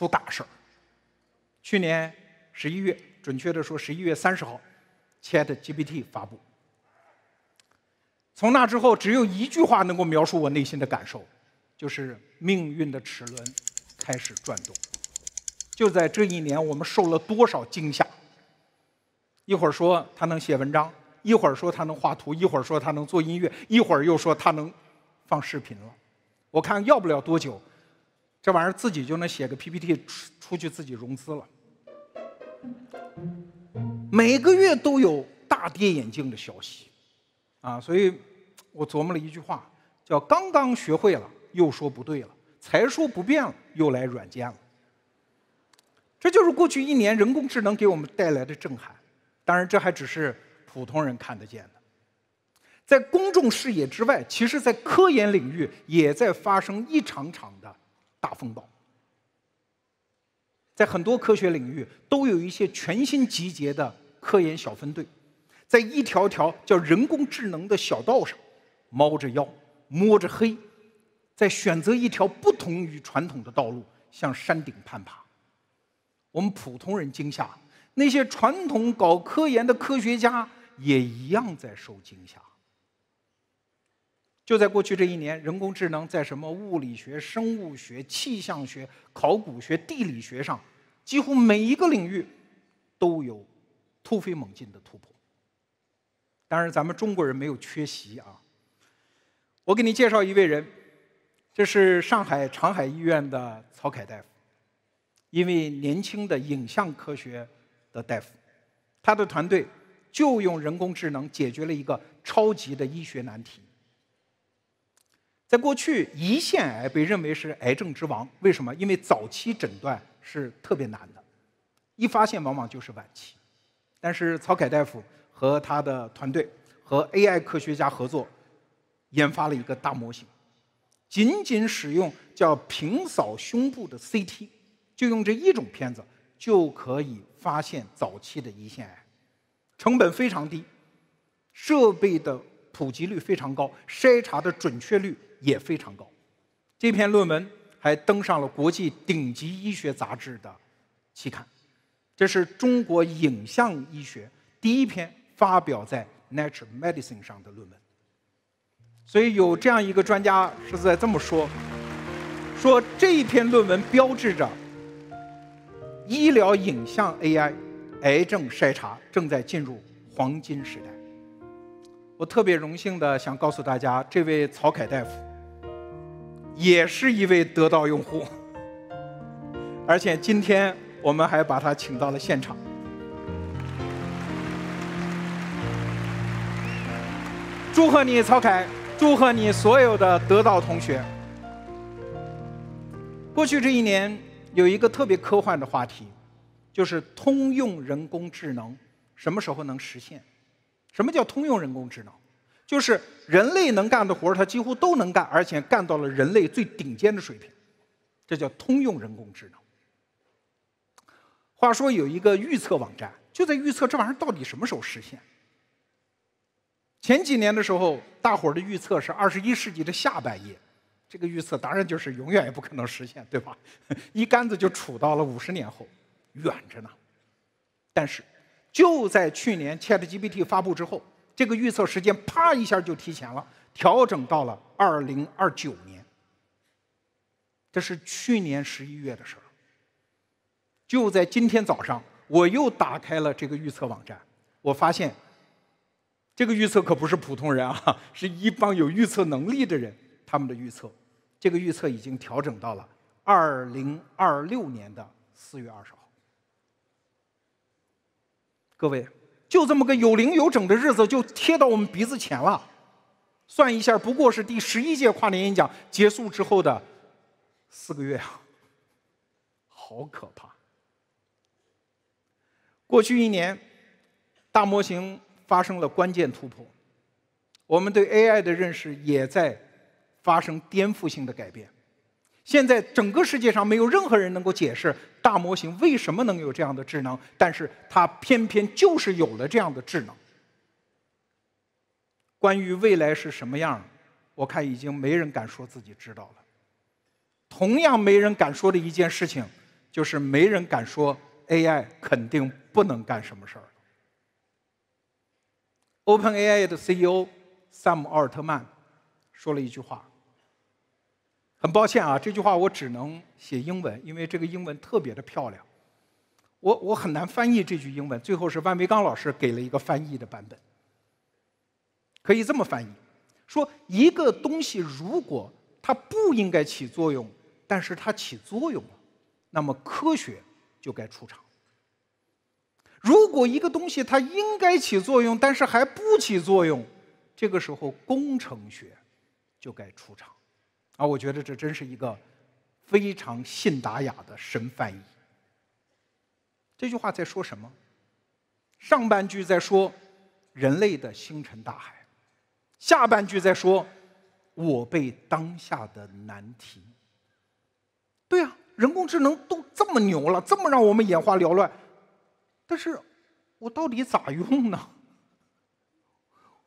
出大事儿！去年十一月，准确的说十一月三十号，ChatGPT 发布。从那之后，只有一句话能够描述我内心的感受，就是命运的齿轮开始转动。就在这一年，我们受了多少惊吓！一会儿说他能写文章，一会儿说他能画图，一会儿说他能做音乐，一会儿又说他能放视频了。我看要不了多久。这玩意儿自己就能写个 PPT 出出去，自己融资了。每个月都有大跌眼镜的消息啊，所以我琢磨了一句话，叫“刚刚学会了，又说不对了；才说不变了，又来软件了。”这就是过去一年人工智能给我们带来的震撼。当然，这还只是普通人看得见的，在公众视野之外，其实在科研领域也在发生一场场的。大风暴，在很多科学领域都有一些全新集结的科研小分队，在一条条叫人工智能的小道上，猫着腰摸着黑，在选择一条不同于传统的道路向山顶攀爬。我们普通人惊吓，那些传统搞科研的科学家也一样在受惊吓。就在过去这一年，人工智能在什么物理学、生物学、气象学、考古学、地理学上，几乎每一个领域都有突飞猛进的突破。当然，咱们中国人没有缺席啊。我给你介绍一位人，这是上海长海医院的曹凯大夫，一位年轻的影像科学的大夫，他的团队就用人工智能解决了一个超级的医学难题。在过去，胰腺癌被认为是癌症之王。为什么？因为早期诊断是特别难的，一发现往往就是晚期。但是曹凯大夫和他的团队和 AI 科学家合作，研发了一个大模型，仅仅使用叫平扫胸部的 CT，就用这一种片子就可以发现早期的胰腺癌，成本非常低，设备的。普及率非常高，筛查的准确率也非常高。这篇论文还登上了国际顶级医学杂志的期刊，这是中国影像医学第一篇发表在《Nature Medicine》上的论文。所以有这样一个专家是在这么说，说这一篇论文标志着医疗影像 AI 癌症筛查正在进入黄金时代。我特别荣幸的想告诉大家，这位曹凯大夫也是一位得到用户，而且今天我们还把他请到了现场。祝贺你，曹凯！祝贺你所有的得到同学！过去这一年，有一个特别科幻的话题，就是通用人工智能什么时候能实现？什么叫通用人工智能？就是人类能干的活儿，它几乎都能干，而且干到了人类最顶尖的水平，这叫通用人工智能。话说有一个预测网站，就在预测这玩意儿到底什么时候实现。前几年的时候，大伙儿的预测是二十一世纪的下半叶，这个预测当然就是永远也不可能实现，对吧？一竿子就杵到了五十年后，远着呢。但是。就在去年 ChatGPT 发布之后，这个预测时间啪一下就提前了，调整到了2029年。这是去年十一月的事儿。就在今天早上，我又打开了这个预测网站，我发现这个预测可不是普通人啊，是一帮有预测能力的人他们的预测，这个预测已经调整到了2026年的4月20号。各位，就这么个有零有整的日子就贴到我们鼻子前了，算一下，不过是第十一届跨年演讲结束之后的四个月啊，好可怕！过去一年，大模型发生了关键突破，我们对 AI 的认识也在发生颠覆性的改变。现在整个世界上没有任何人能够解释大模型为什么能有这样的智能，但是它偏偏就是有了这样的智能。关于未来是什么样，我看已经没人敢说自己知道了。同样没人敢说的一件事情，就是没人敢说 AI 肯定不能干什么事儿。OpenAI 的 CEO 萨姆奥尔特曼说了一句话。很抱歉啊，这句话我只能写英文，因为这个英文特别的漂亮。我我很难翻译这句英文，最后是万维刚老师给了一个翻译的版本，可以这么翻译：说一个东西如果它不应该起作用，但是它起作用了，那么科学就该出场；如果一个东西它应该起作用，但是还不起作用，这个时候工程学就该出场。啊，我觉得这真是一个非常信达雅的神翻译。这句话在说什么？上半句在说人类的星辰大海，下半句在说我被当下的难题。对啊，人工智能都这么牛了，这么让我们眼花缭乱，但是我到底咋用呢？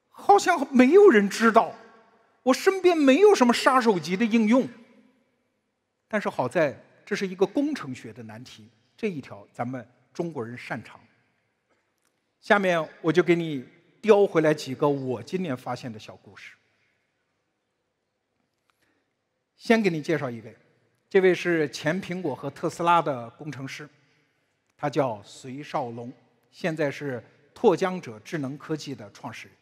好像没有人知道。我身边没有什么杀手级的应用，但是好在这是一个工程学的难题，这一条咱们中国人擅长。下面我就给你叼回来几个我今年发现的小故事。先给你介绍一位，这位是前苹果和特斯拉的工程师，他叫隋少龙，现在是拓江者智能科技的创始人。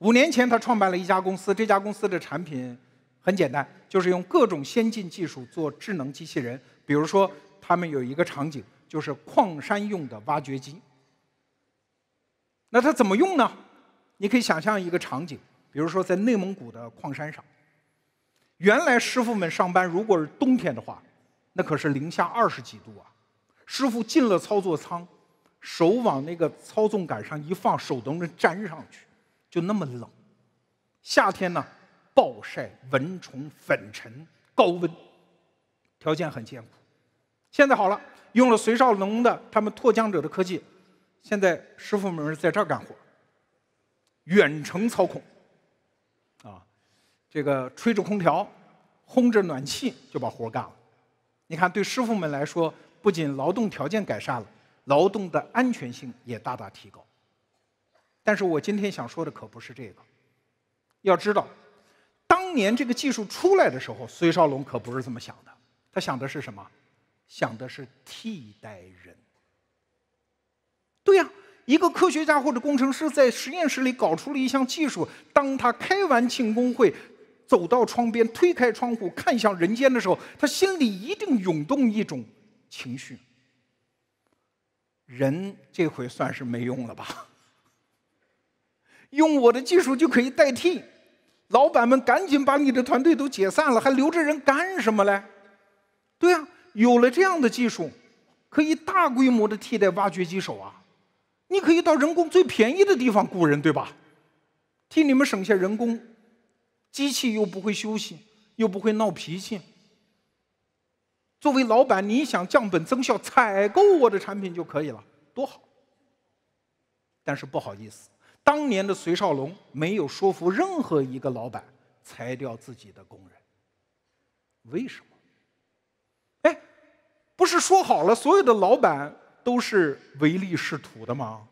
五年前，他创办了一家公司。这家公司的产品很简单，就是用各种先进技术做智能机器人。比如说，他们有一个场景，就是矿山用的挖掘机。那它怎么用呢？你可以想象一个场景，比如说在内蒙古的矿山上。原来师傅们上班，如果是冬天的话，那可是零下二十几度啊。师傅进了操作舱，手往那个操纵杆上一放，手都能粘上去。就那么冷，夏天呢，暴晒、蚊虫、粉尘、高温，条件很艰苦。现在好了，用了隋少龙的他们“拓疆者”的科技，现在师傅们在这儿干活，远程操控，啊，这个吹着空调、烘着暖气就把活干了。你看，对师傅们来说，不仅劳动条件改善了，劳动的安全性也大大提高。但是我今天想说的可不是这个。要知道，当年这个技术出来的时候，隋少龙可不是这么想的。他想的是什么？想的是替代人。对呀，一个科学家或者工程师在实验室里搞出了一项技术，当他开完庆功会，走到窗边推开窗户看向人间的时候，他心里一定涌动一种情绪：人这回算是没用了吧。用我的技术就可以代替，老板们赶紧把你的团队都解散了，还留着人干什么嘞？对啊，有了这样的技术，可以大规模的替代挖掘机手啊！你可以到人工最便宜的地方雇人，对吧？替你们省下人工，机器又不会休息，又不会闹脾气。作为老板，你想降本增效，采购我的产品就可以了，多好。但是不好意思。当年的隋少龙没有说服任何一个老板裁掉自己的工人，为什么？哎，不是说好了所有的老板都是唯利是图的吗？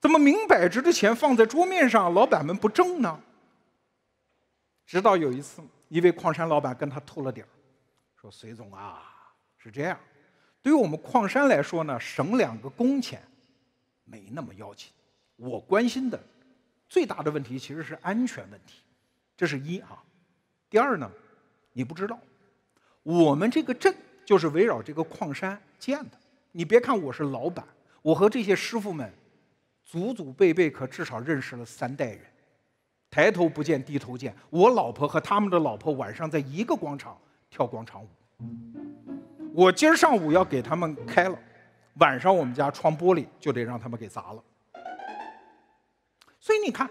怎么明摆着的钱放在桌面上，老板们不挣呢？直到有一次，一位矿山老板跟他透了底儿，说：“隋总啊，是这样，对于我们矿山来说呢，省两个工钱没那么要紧。”我关心的最大的问题其实是安全问题，这是一啊。第二呢，你不知道，我们这个镇就是围绕这个矿山建的。你别看我是老板，我和这些师傅们祖祖辈辈可至少认识了三代人。抬头不见低头见，我老婆和他们的老婆晚上在一个广场跳广场舞。我今儿上午要给他们开了，晚上我们家窗玻璃就得让他们给砸了。所以你看，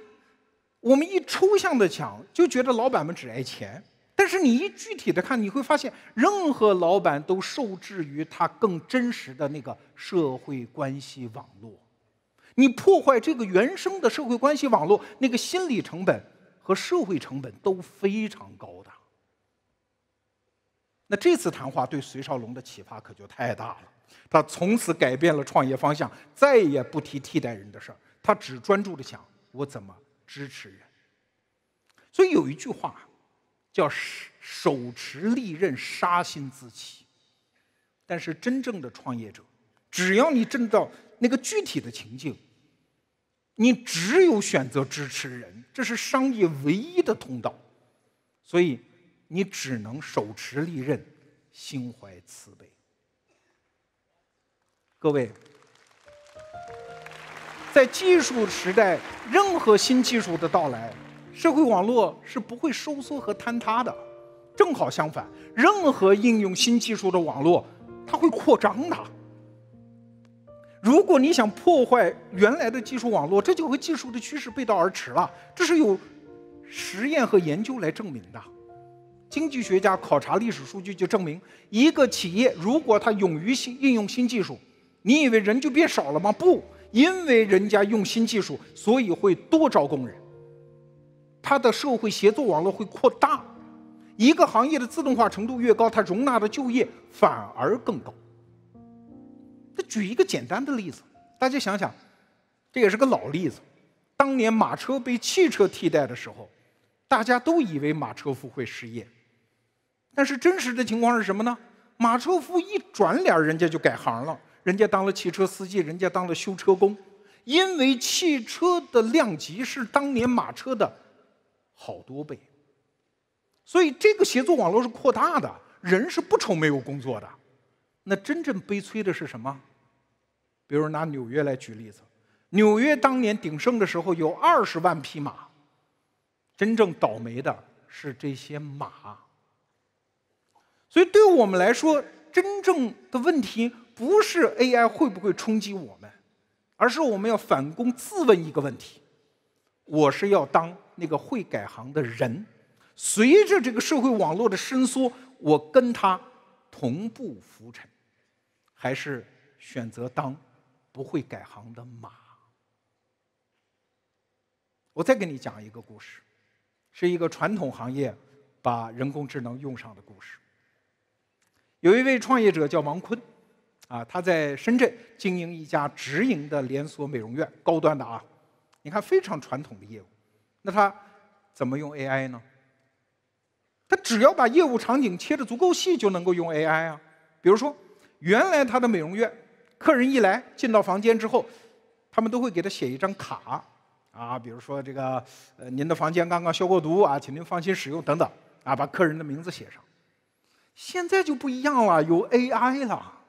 我们一抽象的讲，就觉得老板们只爱钱；但是你一具体的看，你会发现，任何老板都受制于他更真实的那个社会关系网络。你破坏这个原生的社会关系网络，那个心理成本和社会成本都非常高的。那这次谈话对隋少龙的启发可就太大了，他从此改变了创业方向，再也不提替代人的事儿，他只专注的想。我怎么支持人？所以有一句话，叫“手手持利刃，杀心自起”。但是真正的创业者，只要你挣到那个具体的情境，你只有选择支持人，这是商业唯一的通道。所以，你只能手持利刃，心怀慈悲。各位。在技术时代，任何新技术的到来，社会网络是不会收缩和坍塌的，正好相反，任何应用新技术的网络，它会扩张的。如果你想破坏原来的技术网络，这就和技术的趋势背道而驰了。这是有实验和研究来证明的。经济学家考察历史数据就证明，一个企业如果它勇于新应用新技术，你以为人就变少了吗？不。因为人家用新技术，所以会多招工人。他的社会协作网络会扩大。一个行业的自动化程度越高，它容纳的就业反而更高。他举一个简单的例子，大家想想，这也是个老例子。当年马车被汽车替代的时候，大家都以为马车夫会失业，但是真实的情况是什么呢？马车夫一转脸，人家就改行了。人家当了汽车司机，人家当了修车工，因为汽车的量级是当年马车的好多倍，所以这个协作网络是扩大的，人是不愁没有工作的。那真正悲催的是什么？比如拿纽约来举例子，纽约当年鼎盛的时候有二十万匹马，真正倒霉的是这些马。所以对我们来说，真正的问题。不是 AI 会不会冲击我们，而是我们要反攻自问一个问题：我是要当那个会改行的人，随着这个社会网络的伸缩，我跟他同步浮沉，还是选择当不会改行的马？我再给你讲一个故事，是一个传统行业把人工智能用上的故事。有一位创业者叫王坤。啊，他在深圳经营一家直营的连锁美容院，高端的啊，你看非常传统的业务，那他怎么用 AI 呢？他只要把业务场景切得足够细，就能够用 AI 啊。比如说，原来他的美容院客人一来进到房间之后，他们都会给他写一张卡啊，比如说这个呃您的房间刚刚消过毒啊，请您放心使用等等啊，把客人的名字写上。现在就不一样了，有 AI 了。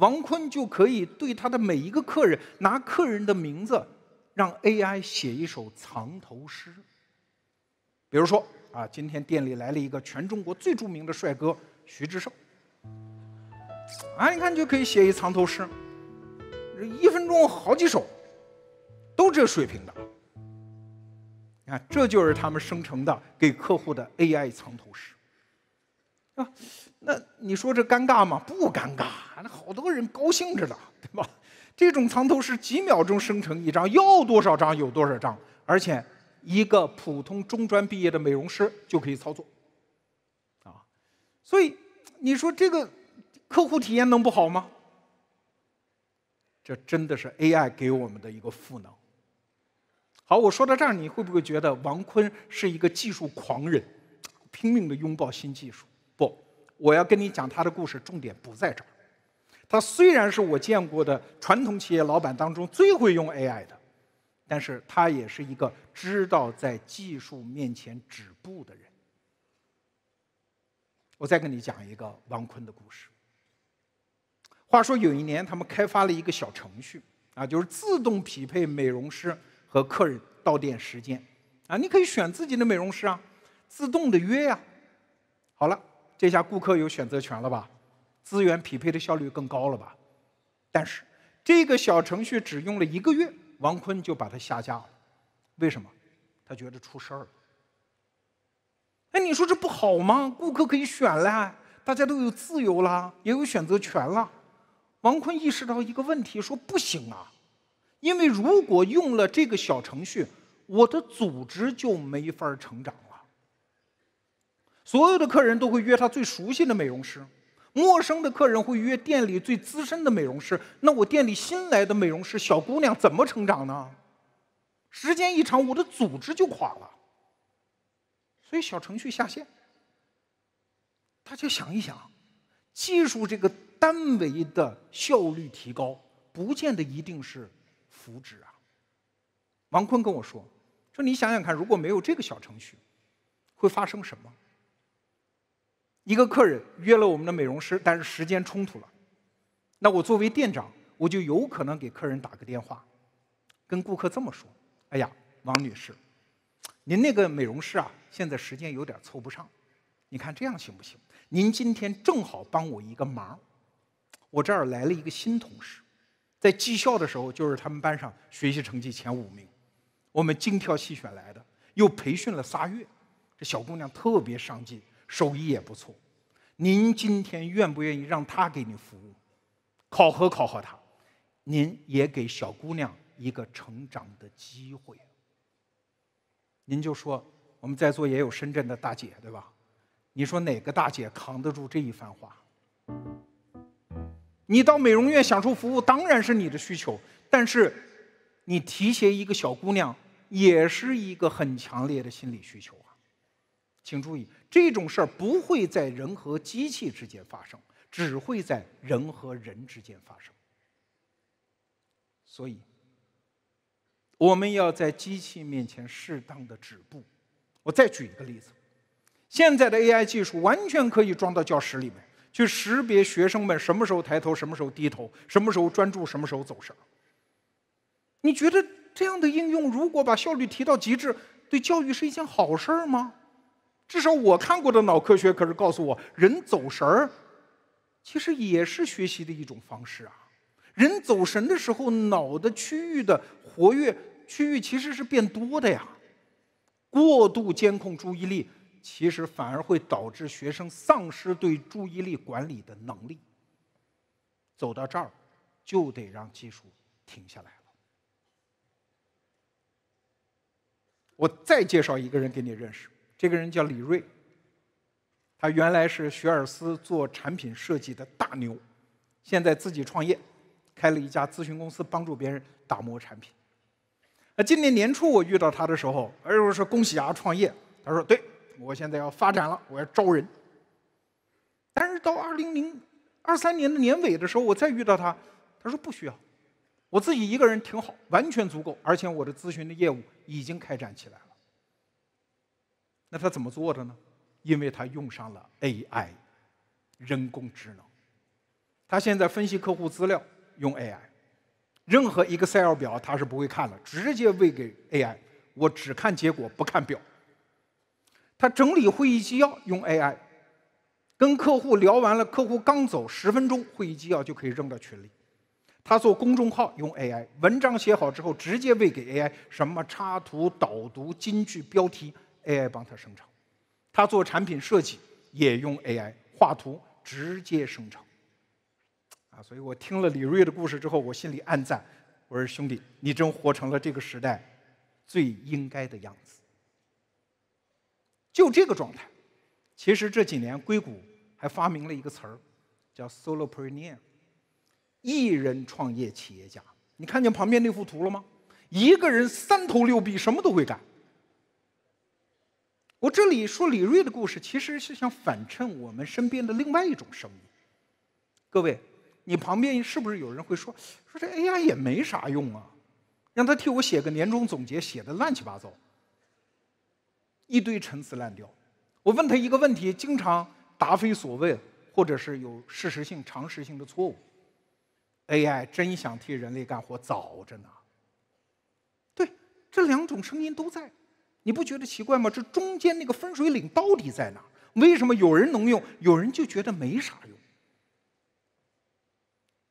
王坤就可以对他的每一个客人拿客人的名字，让 AI 写一首藏头诗。比如说啊，今天店里来了一个全中国最著名的帅哥徐志胜，啊，你看就可以写一藏头诗，一分钟好几首，都这水平的。你看，这就是他们生成的给客户的 AI 藏头诗。那你说这尴尬吗？不尴尬，那好多人高兴着呢，对吧？这种藏头诗几秒钟生成一张，要多少张有多少张，而且一个普通中专毕业的美容师就可以操作，啊，所以你说这个客户体验能不好吗？这真的是 AI 给我们的一个赋能。好，我说到这儿，你会不会觉得王坤是一个技术狂人，拼命的拥抱新技术？我要跟你讲他的故事，重点不在这儿。他虽然是我见过的传统企业老板当中最会用 AI 的，但是他也是一个知道在技术面前止步的人。我再跟你讲一个王坤的故事。话说有一年，他们开发了一个小程序，啊，就是自动匹配美容师和客人到店时间，啊，你可以选自己的美容师啊，自动的约呀。好了。这下顾客有选择权了吧？资源匹配的效率更高了吧？但是这个小程序只用了一个月，王坤就把它下架了。为什么？他觉得出事儿了。哎，你说这不好吗？顾客可以选了，大家都有自由了，也有选择权了。王坤意识到一个问题，说不行啊，因为如果用了这个小程序，我的组织就没法成长。所有的客人都会约他最熟悉的美容师，陌生的客人会约店里最资深的美容师。那我店里新来的美容师小姑娘怎么成长呢？时间一长，我的组织就垮了。所以小程序下线。大家想一想，技术这个单维的效率提高，不见得一定是福祉啊。王坤跟我说：“说你想想看，如果没有这个小程序，会发生什么？”一个客人约了我们的美容师，但是时间冲突了。那我作为店长，我就有可能给客人打个电话，跟顾客这么说：“哎呀，王女士，您那个美容师啊，现在时间有点凑不上。你看这样行不行？您今天正好帮我一个忙。我这儿来了一个新同事，在技校的时候就是他们班上学习成绩前五名，我们精挑细选来的，又培训了仨月，这小姑娘特别上进。”手艺也不错，您今天愿不愿意让他给你服务？考核考核他，您也给小姑娘一个成长的机会。您就说，我们在座也有深圳的大姐，对吧？你说哪个大姐扛得住这一番话？你到美容院享受服务当然是你的需求，但是你提携一个小姑娘也是一个很强烈的心理需求啊，请注意。这种事儿不会在人和机器之间发生，只会在人和人之间发生。所以，我们要在机器面前适当的止步。我再举一个例子，现在的 AI 技术完全可以装到教室里面，去识别学生们什么时候抬头，什么时候低头，什么时候专注，什么时候走神。你觉得这样的应用，如果把效率提到极致，对教育是一件好事儿吗？至少我看过的脑科学可是告诉我，人走神儿，其实也是学习的一种方式啊。人走神的时候，脑的区域的活跃区域其实是变多的呀。过度监控注意力，其实反而会导致学生丧失对注意力管理的能力。走到这儿，就得让技术停下来了。我再介绍一个人给你认识。这个人叫李瑞，他原来是学而思做产品设计的大牛，现在自己创业，开了一家咨询公司，帮助别人打磨产品。那今年年初我遇到他的时候，哎我说恭喜啊创业，他说对，我现在要发展了，我要招人。但是到二零零二三年的年尾的时候，我再遇到他，他说不需要，我自己一个人挺好，完全足够，而且我的咨询的业务已经开展起来了。那他怎么做的呢？因为他用上了 AI 人工智能。他现在分析客户资料用 AI，任何一个 Excel 表他是不会看了，直接喂给 AI。我只看结果不看表。他整理会议纪要用 AI，跟客户聊完了，客户刚走十分钟，会议纪要就可以扔到群里。他做公众号用 AI，文章写好之后直接喂给 AI，什么插图、导读、金句、标题。AI 帮他生成，他做产品设计也用 AI 画图直接生成，啊，所以我听了李瑞的故事之后，我心里暗赞，我说兄弟，你真活成了这个时代最应该的样子，就这个状态。其实这几年硅谷还发明了一个词儿，叫 solopreneur，一人创业企业家。你看见旁边那幅图了吗？一个人三头六臂，什么都会干。我这里说李锐的故事，其实是想反衬我们身边的另外一种声音。各位，你旁边是不是有人会说，说这 AI 也没啥用啊，让他替我写个年终总结，写的乱七八糟，一堆陈词滥调。我问他一个问题，经常答非所问，或者是有事实性、常识性的错误。AI 真想替人类干活，早着呢。对，这两种声音都在。你不觉得奇怪吗？这中间那个分水岭到底在哪为什么有人能用，有人就觉得没啥用？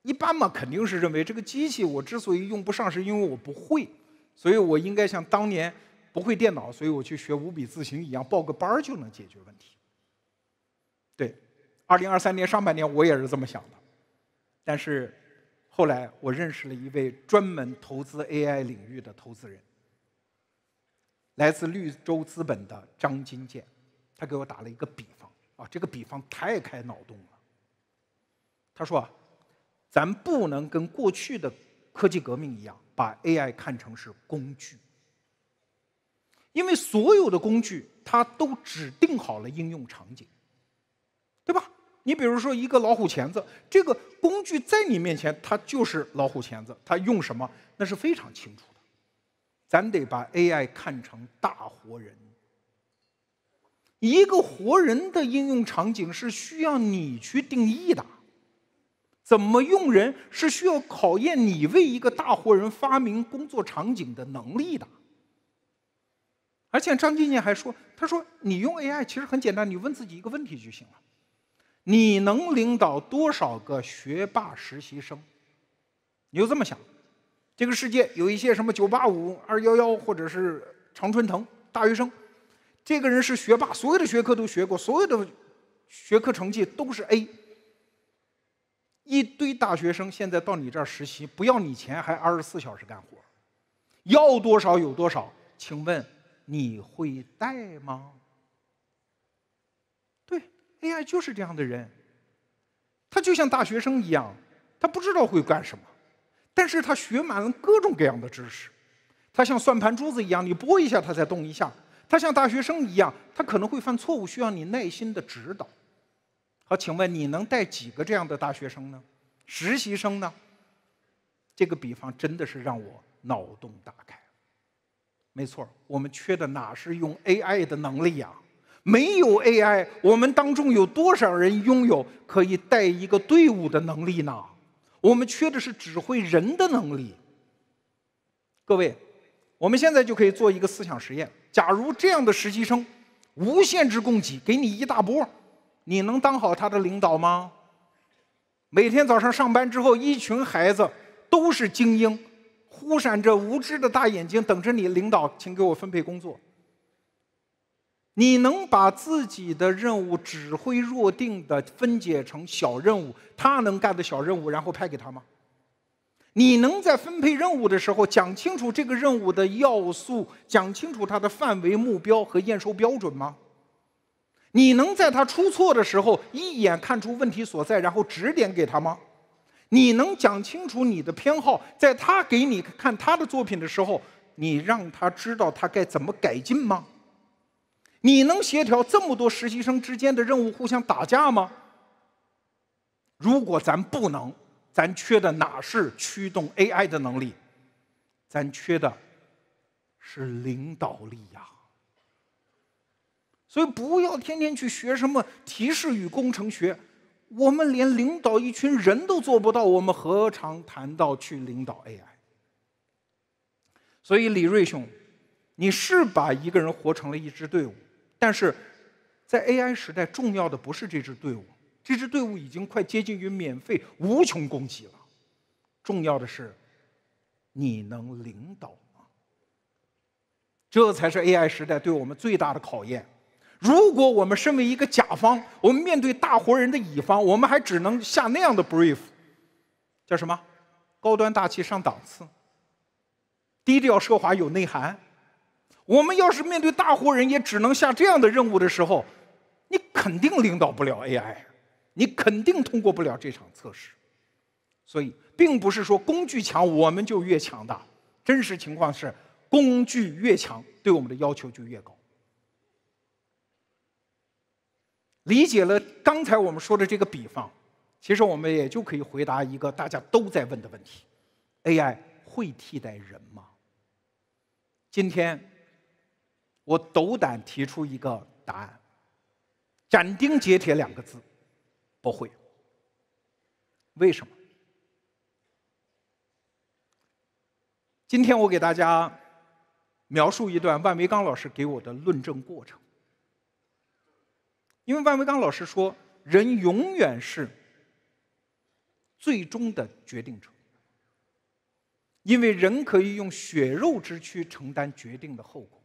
一般嘛，肯定是认为这个机器我之所以用不上，是因为我不会，所以我应该像当年不会电脑，所以我去学五笔字型一样，报个班儿就能解决问题。对，二零二三年上半年我也是这么想的，但是后来我认识了一位专门投资 AI 领域的投资人。来自绿洲资本的张金建，他给我打了一个比方啊，这个比方太开脑洞了。他说啊，咱不能跟过去的科技革命一样，把 AI 看成是工具，因为所有的工具它都指定好了应用场景，对吧？你比如说一个老虎钳子，这个工具在你面前它就是老虎钳子，它用什么那是非常清楚的。咱得把 AI 看成大活人，一个活人的应用场景是需要你去定义的，怎么用人是需要考验你为一个大活人发明工作场景的能力的。而且张静静还说，他说你用 AI 其实很简单，你问自己一个问题就行了：你能领导多少个学霸实习生？你就这么想。这个世界有一些什么985、211，或者是常春藤大学生，这个人是学霸，所有的学科都学过，所有的学科成绩都是 A。一堆大学生现在到你这儿实习，不要你钱，还二十四小时干活，要多少有多少。请问你会带吗？对，AI 就是这样的人，他就像大学生一样，他不知道会干什么。但是他学满了各种各样的知识，他像算盘珠子一样，你拨一下，他才动一下。他像大学生一样，他可能会犯错误，需要你耐心的指导。好，请问你能带几个这样的大学生呢？实习生呢？这个比方真的是让我脑洞大开。没错，我们缺的哪是用 AI 的能力呀？没有 AI，我们当中有多少人拥有可以带一个队伍的能力呢？我们缺的是指挥人的能力。各位，我们现在就可以做一个思想实验：假如这样的实习生无限制供给给你一大波，你能当好他的领导吗？每天早上上班之后，一群孩子都是精英，忽闪着无知的大眼睛等着你领导，请给我分配工作。你能把自己的任务指挥若定地分解成小任务，他能干的小任务，然后派给他吗？你能在分配任务的时候讲清楚这个任务的要素，讲清楚它的范围、目标和验收标准吗？你能在他出错的时候一眼看出问题所在，然后指点给他吗？你能讲清楚你的偏好，在他给你看他的作品的时候，你让他知道他该怎么改进吗？你能协调这么多实习生之间的任务互相打架吗？如果咱不能，咱缺的哪是驱动 AI 的能力？咱缺的是领导力呀！所以不要天天去学什么提示与工程学，我们连领导一群人都做不到，我们何尝谈到去领导 AI？所以李瑞兄，你是把一个人活成了一支队伍。但是在 AI 时代，重要的不是这支队伍，这支队伍已经快接近于免费、无穷供给了。重要的是，你能领导吗？这才是 AI 时代对我们最大的考验。如果我们身为一个甲方，我们面对大活人的乙方，我们还只能下那样的 brief，叫什么？高端大气上档次，低调奢华有内涵。我们要是面对大活人也只能下这样的任务的时候，你肯定领导不了 AI，你肯定通过不了这场测试。所以，并不是说工具强我们就越强大，真实情况是，工具越强对我们的要求就越高。理解了刚才我们说的这个比方，其实我们也就可以回答一个大家都在问的问题：AI 会替代人吗？今天。我斗胆提出一个答案，斩钉截铁两个字，不会。为什么？今天我给大家描述一段万维刚老师给我的论证过程。因为万维刚老师说，人永远是最终的决定者，因为人可以用血肉之躯承担决定的后果。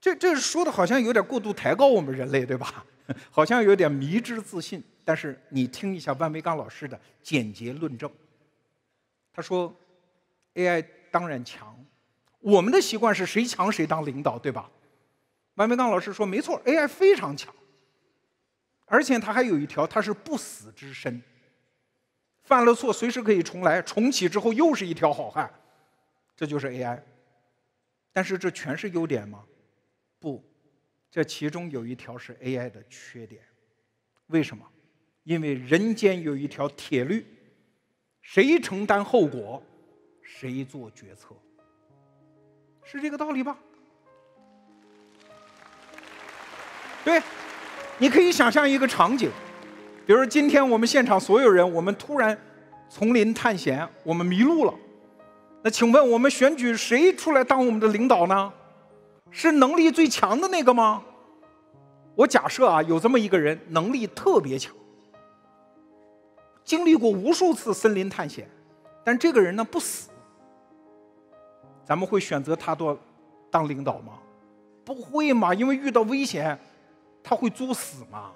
这这说的好像有点过度抬高我们人类，对吧？好像有点迷之自信。但是你听一下万维钢老师的简洁论证，他说：“AI 当然强，我们的习惯是谁强谁当领导，对吧？”万维钢老师说：“没错，AI 非常强，而且他还有一条，他是不死之身，犯了错随时可以重来，重启之后又是一条好汉，这就是 AI。”但是这全是优点吗？不，这其中有一条是 AI 的缺点。为什么？因为人间有一条铁律：谁承担后果，谁做决策。是这个道理吧？对，你可以想象一个场景，比如今天我们现场所有人，我们突然丛林探险，我们迷路了。那请问我们选举谁出来当我们的领导呢？是能力最强的那个吗？我假设啊，有这么一个人，能力特别强，经历过无数次森林探险，但这个人呢不死，咱们会选择他做当领导吗？不会嘛，因为遇到危险他会作死嘛。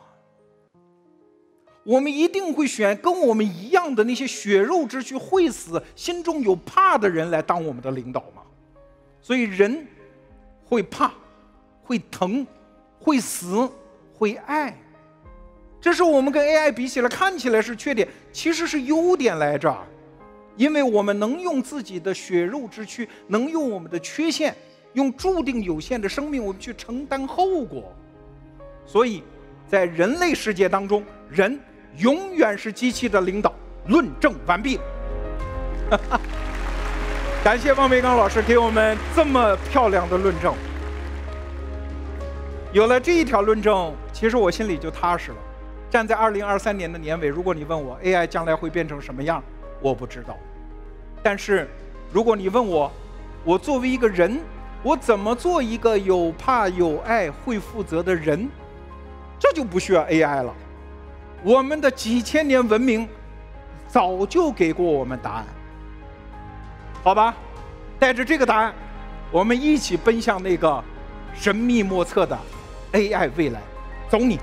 我们一定会选跟我们一样的那些血肉之躯会死、心中有怕的人来当我们的领导嘛。所以人。会怕，会疼，会死，会爱，这是我们跟 AI 比起来看起来是缺点，其实是优点来着，因为我们能用自己的血肉之躯，能用我们的缺陷，用注定有限的生命，我们去承担后果，所以，在人类世界当中，人永远是机器的领导。论证完毕。感谢汪培刚老师给我们这么漂亮的论证。有了这一条论证，其实我心里就踏实了。站在二零二三年的年尾，如果你问我 AI 将来会变成什么样，我不知道。但是，如果你问我，我作为一个人，我怎么做一个有怕、有爱、会负责的人，这就不需要 AI 了。我们的几千年文明早就给过我们答案。好吧，带着这个答案，我们一起奔向那个神秘莫测的 AI 未来。走你。